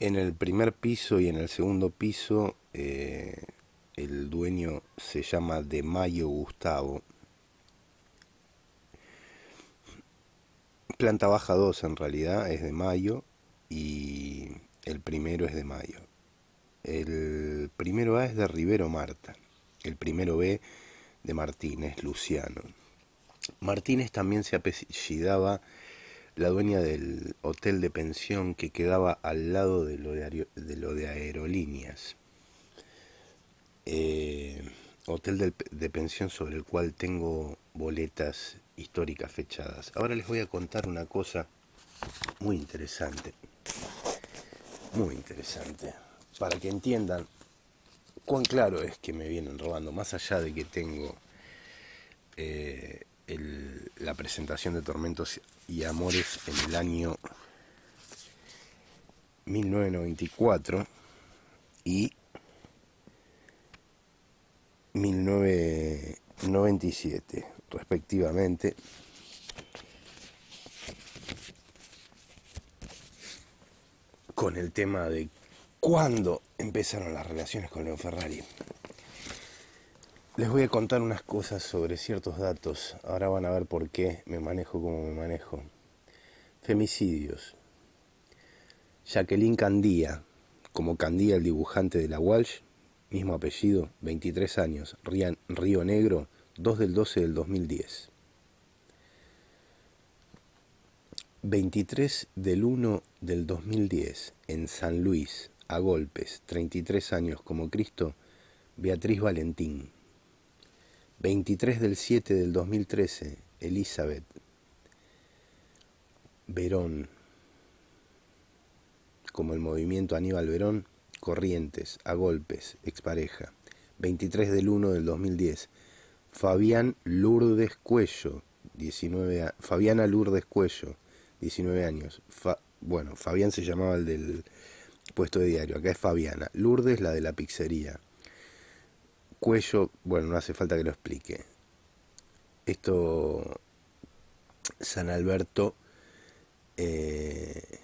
En el primer piso y en el segundo piso eh, el dueño se llama De Mayo Gustavo. Planta baja 2 en realidad es de Mayo y el primero es de Mayo. El primero A es de Rivero Marta. El primero B de Martínez Luciano. Martínez también se apellidaba la dueña del hotel de pensión que quedaba al lado de lo de, aerolíneas. Eh, hotel de, pensión sobre el cual tengo boletas históricas fechadas. Ahora les voy a contar una cosa muy interesante. Muy interesante. Para que entiendan cuán claro es que me vienen robando, más allá de que tengo eh, la presentación de Tormentos y amores en el año 1994 y 1997 respectivamente. Con el tema de cuándo empezaron las relaciones con Leo Ferrari. Les voy a contar unas cosas sobre ciertos datos. Ahora van a ver por qué me manejo como me manejo. Femicidios. Jacqueline Candía, como Candía el dibujante de la Walsh, mismo apellido, 23 años, Río Negro, 2 del 12 del 2010. 23 del 1 del 2010, en San Luis, a golpes, 33 años como Cristo, Beatriz Valentín. 23 del 7 del 2013, Elizabeth, Verón, como el movimiento Aníbal Verón, Corrientes, a golpes, expareja. 23 del 1 del 2010, Fabián Lourdes Cuello, 19 Fabiana Lourdes Cuello, 19 años. bueno, Fabián se llamaba el del puesto de diario, acá es Fabiana. Lourdes, la de la pizzería cuello, bueno, no hace falta que lo explique. Esto, San Alberto eh,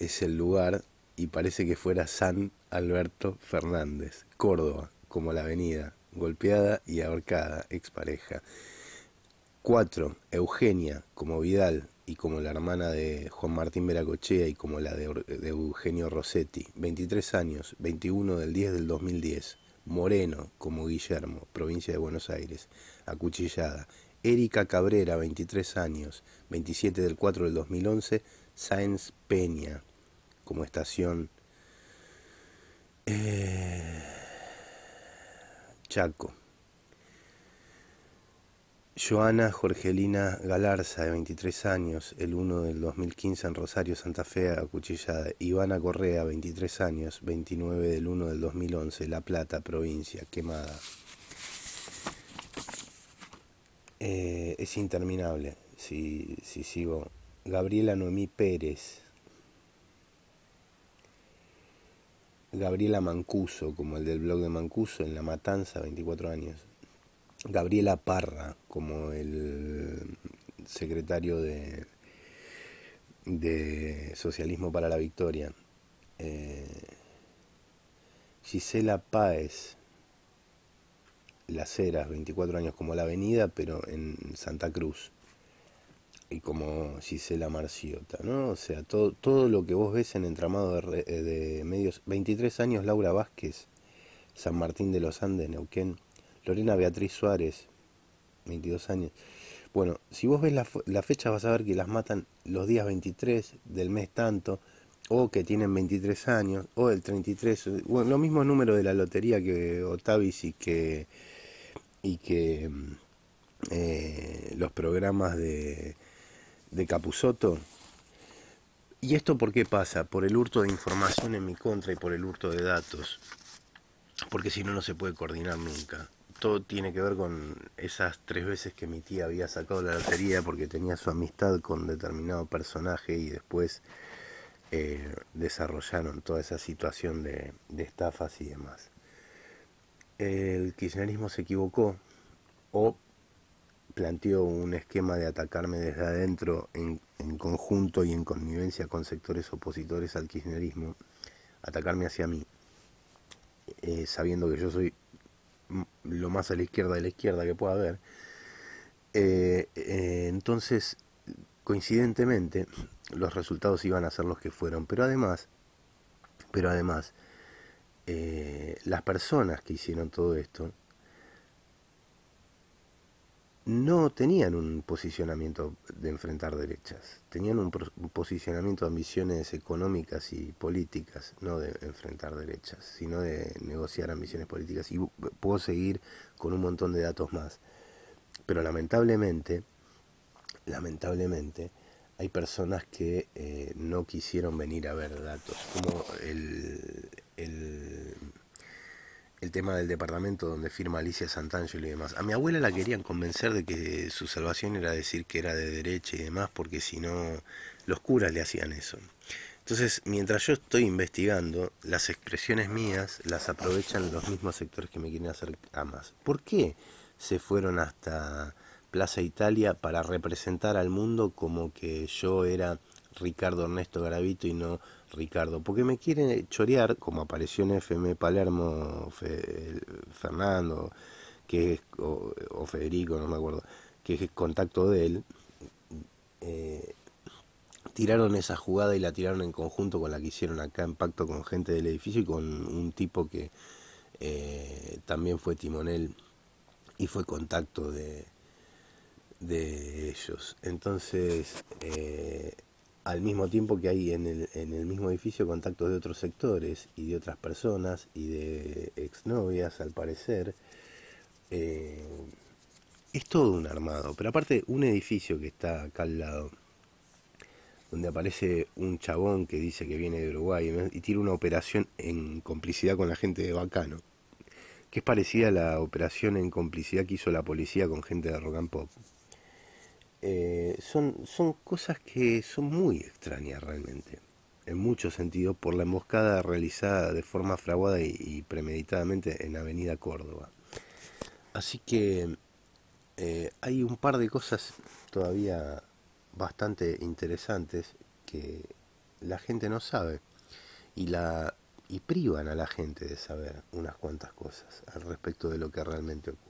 es el lugar y parece que fuera San Alberto Fernández, Córdoba, como la avenida, golpeada y ahorcada, expareja. Cuatro, Eugenia, como Vidal y como la hermana de Juan Martín Veracochea y como la de, de Eugenio Rossetti, 23 años, 21 del 10 del 2010. Moreno, como Guillermo, provincia de Buenos Aires, acuchillada. Erika Cabrera, 23 años, 27 del 4 del 2011, Sáenz Peña, como estación eh, Chaco. Joana Jorgelina Galarza, de 23 años, el 1 del 2015 en Rosario, Santa Fe, acuchillada. Ivana Correa, 23 años, 29 del 1 del 2011, La Plata, provincia, quemada. Eh, es interminable, si, si sigo. Gabriela Noemí Pérez. Gabriela Mancuso, como el del blog de Mancuso, en La Matanza, 24 años. Gabriela Parra como el secretario de, de Socialismo para la Victoria. Eh, Gisela Páez, Las Heras, 24 años como la avenida, pero en Santa Cruz. Y como Gisela Marciota, ¿no? O sea, todo, todo lo que vos ves en entramado de, de medios. 23 años Laura Vázquez, San Martín de los Andes, Neuquén. Lorena Beatriz Suárez, 22 años. Bueno, si vos ves la, fecha vas a ver que las matan los días 23 del mes tanto, o que tienen 23 años, o el 33, bueno, lo mismo número de la lotería que Otavis y que, y que eh, los programas de, de Capusoto. ¿Y esto por qué pasa? Por el hurto de información en mi contra y por el hurto de datos. Porque si no, no se puede coordinar nunca todo tiene que ver con esas tres veces que mi tía había sacado la lotería porque tenía su amistad con determinado personaje y después eh, desarrollaron toda esa situación de, estafas y demás. El kirchnerismo se equivocó o planteó un esquema de atacarme desde adentro en, conjunto y en connivencia con sectores opositores al kirchnerismo, atacarme hacia mí, eh, sabiendo que yo soy lo más a la izquierda de la izquierda que pueda haber. Eh, eh, entonces, coincidentemente, los resultados iban a ser los que fueron. Pero además, pero además, eh, las personas que hicieron todo esto no tenían un posicionamiento de enfrentar derechas, tenían un, posicionamiento de ambiciones económicas y políticas, no de enfrentar derechas, sino de negociar ambiciones políticas. Y puedo seguir con un montón de datos más. Pero lamentablemente, lamentablemente, hay personas que eh, no quisieron venir a ver datos, como el el tema del departamento donde firma Alicia Santangelo y demás. A mi abuela la querían convencer de que su salvación era decir que era de derecha y demás, porque si no, los curas le hacían eso. Entonces, mientras yo estoy investigando, las expresiones mías las aprovechan los mismos sectores que me quieren hacer más. ¿Por qué se fueron hasta Plaza Italia para representar al mundo como que yo era Ricardo Ernesto Garavito y no Ricardo, porque me quieren chorear, como apareció en FM Palermo Fernando, que o, Federico, no me acuerdo, que es contacto de él, eh, tiraron esa jugada y la tiraron en conjunto con la que hicieron acá en pacto con gente del edificio y con un tipo que eh, también fue timonel y fue contacto de, de ellos. Entonces, eh, al mismo tiempo que hay en el, en el mismo edificio contactos de otros sectores y de otras personas y de exnovias, al parecer. Eh, es todo un armado, pero aparte un edificio que está acá al lado, donde aparece un chabón que dice que viene de Uruguay y tiene una operación en complicidad con la gente de Bacano, que es parecida a la operación en complicidad que hizo la policía con gente de Rock and Pop. Eh, son, son cosas que son muy extrañas realmente, en muchos sentidos, por la emboscada realizada de forma fraguada y, premeditadamente en Avenida Córdoba. Así que eh, hay un par de cosas todavía bastante interesantes que la gente no sabe y la y privan a la gente de saber unas cuantas cosas al respecto de lo que realmente ocurre.